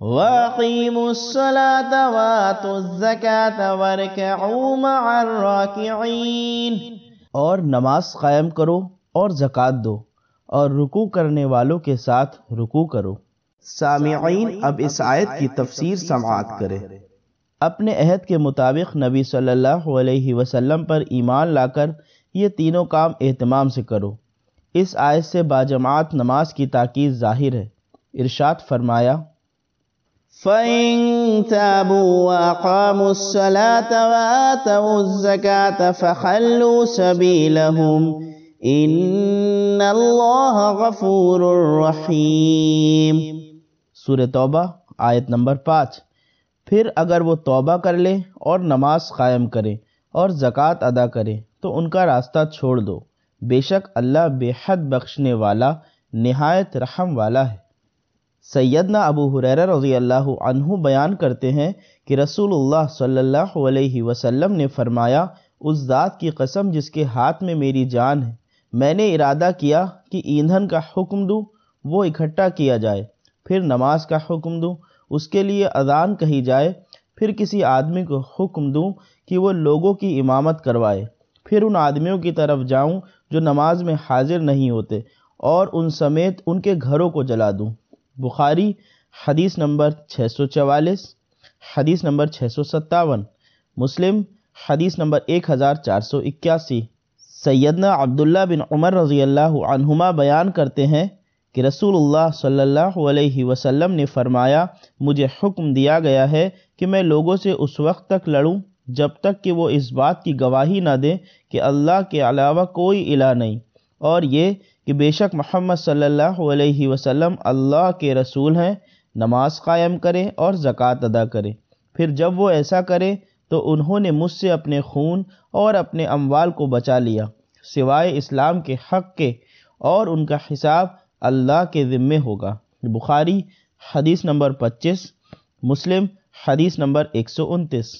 और नमाज कायम करो और ज़कात दो और रुकू करने वालों के साथ रुकू करो सामीन अब इस आयत की तफसीर समात करें अपने अहद के मुताबिक नबी सल्लल्लाहु अलैहि वसल्लम पर ईमान लाकर ये तीनों काम एहतमाम से करो इस आयत से बाजमात नमाज की ताकीद जाहिर है इरशाद फरमाया فإن تابوا وأقاموا الصلاة وآتوا الزكاة فخلوا سبيلهم इन गफूर रहीम सूर तौबा आयत नंबर पाँच फिर अगर वो तौबा कर ले और नमाज कायम करे और ज़क़़त अदा करे तो उनका रास्ता छोड़ दो बेशक अल्लाह बेहद बख्शने वाला नहायत रहम वाला है सैदना अबू हुरैरा रज़ी अल्लाह अनहु बयान करते हैं कि रसूलुल्लाह सल्लल्लाहु अलैहि वसल्लम ने फरमाया उस ज़ात की कसम जिसके हाथ में मेरी जान है मैंने इरादा किया कि ईंधन का हुक्म दूँ वो इकट्ठा किया जाए फिर नमाज का हुक्म दूँ उसके लिए अजान कही जाए फिर किसी आदमी को हुक्म दूँ कि वो लोगों की इमामत करवाए फिर उन आदमियों की तरफ जाऊँ जो नमाज में हाजिर नहीं होते और उन समेत उनके घरों को जला दूँ बुखारी हदीस नंबर छः सौ चवालीस हदीस नंबर छः सौ सत्तावन मुस्लिम हदीस नंबर एक हज़ार चार सौ इक्यासी सैदना अब्दुल्ला बिन उमर रज़ी बयान करते हैं कि रसूलुल्लाह सल्लल्लाहु अलैहि वसल्लम ने फरमाया मुझे हुक्म दिया गया है कि मैं लोगों से उस वक्त तक लड़ूं जब तक कि वो इस बात की गवाही ना दें कि अल्लाह के अलावा कोई इला नहीं और ये कि बेशक मोहम्मद सल्लल्लाहु अलैहि वसल्लम अल्लाह के रसूल हैं नमाज कायम करें और ज़क़़त अदा करें फिर जब वो ऐसा करें तो उन्होंने मुझसे अपने खून और अपने अमवाल को बचा लिया सिवाय इस्लाम के हक़ के और उनका हिसाब अल्लाह के ज़िम्मे होगा बुखारी हदीस नंबर पच्चीस मुस्लिम हदीस नंबर एक सौ उनतीस